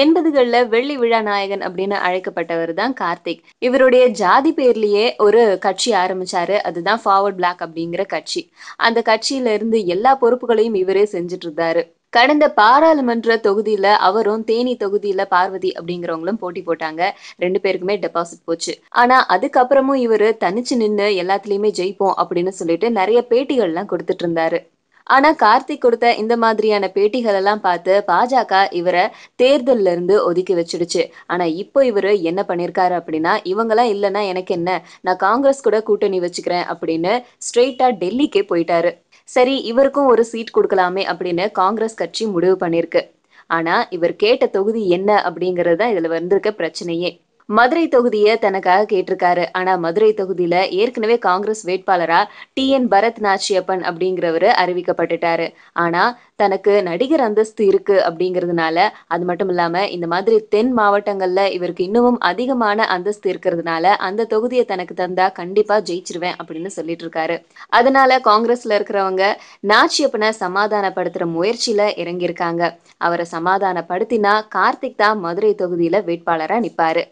எண்பதுகள்ல வெள்ளி விழா நாயகன் அப்படின்னு அழைக்கப்பட்டவர் தான் கார்த்திக் இவருடைய ஜாதி பேர்லயே ஒரு கட்சி ஆரம்பிச்சாரு அதுதான் ஃபார்வர்ட் பிளாக் அப்படிங்கிற கட்சி அந்த கட்சியில இருந்து எல்லா பொறுப்புகளையும் இவரே செஞ்சுட்டு இருந்தாரு கடந்த பாராளுமன்ற தொகுதியில அவரும் தேனி தொகுதியில பார்வதி அப்படிங்கிறவங்களும் போட்டி போட்டாங்க ரெண்டு பேருக்குமே டெபாசிட் போச்சு ஆனா அதுக்கப்புறமும் இவரு தனிச்சு நின்று எல்லாத்துலயுமே ஜெயிப்போம் அப்படின்னு சொல்லிட்டு நிறைய பேட்டிகள்லாம் கொடுத்துட்டு இருந்தாரு ஆனா கார்த்திக் கொடுத்த இந்த மாதிரியான பேட்டிகள் எல்லாம் பார்த்து பாஜக இவரை தேர்தல்ல இருந்து ஒதுக்கி வச்சிடுச்சு ஆனா இப்போ இவரு என்ன பண்ணிருக்காரு அப்படின்னா இவங்களாம் இல்லைன்னா எனக்கு என்ன நான் காங்கிரஸ் கூட கூட்டணி வச்சுக்கிறேன் அப்படின்னு ஸ்ட்ரெயிட்டா டெல்லிக்கே போயிட்டாரு சரி இவருக்கும் ஒரு சீட் கொடுக்கலாமே அப்படின்னு காங்கிரஸ் கட்சி முடிவு பண்ணிருக்கு ஆனா இவர் கேட்ட தொகுதி என்ன அப்படிங்கறது தான் இதுல வந்திருக்க பிரச்சனையே மதுரை தொகுதியை தனக்காக கேட்டிருக்காரு ஆனா மதுரை தொகுதியில ஏற்கனவே காங்கிரஸ் வேட்பாளரா டி என் பரத் நாச்சியப்பன் அப்படிங்கிறவரு அறிவிக்கப்பட்டுட்டாரு ஆனா தனக்கு நடிகர் அந்தஸ்து இருக்கு அப்படிங்கிறதுனால அது மட்டும் இல்லாம இந்த மாதிரி தென் மாவட்டங்கள்ல இவருக்கு இன்னமும் அதிகமான அந்தஸ்து இருக்கிறதுனால அந்த தொகுதியை தனக்கு தந்தா கண்டிப்பா ஜெயிச்சிருவேன் அப்படின்னு சொல்லிட்டு இருக்காரு அதனால காங்கிரஸ்ல இருக்கிறவங்க நாச்சியப்பனை சமாதானப்படுத்துற முயற்சியில இறங்கியிருக்காங்க அவரை சமாதானப்படுத்தினா கார்த்திக் தான் மதுரை தொகுதியில வேட்பாளரா நிப்பாரு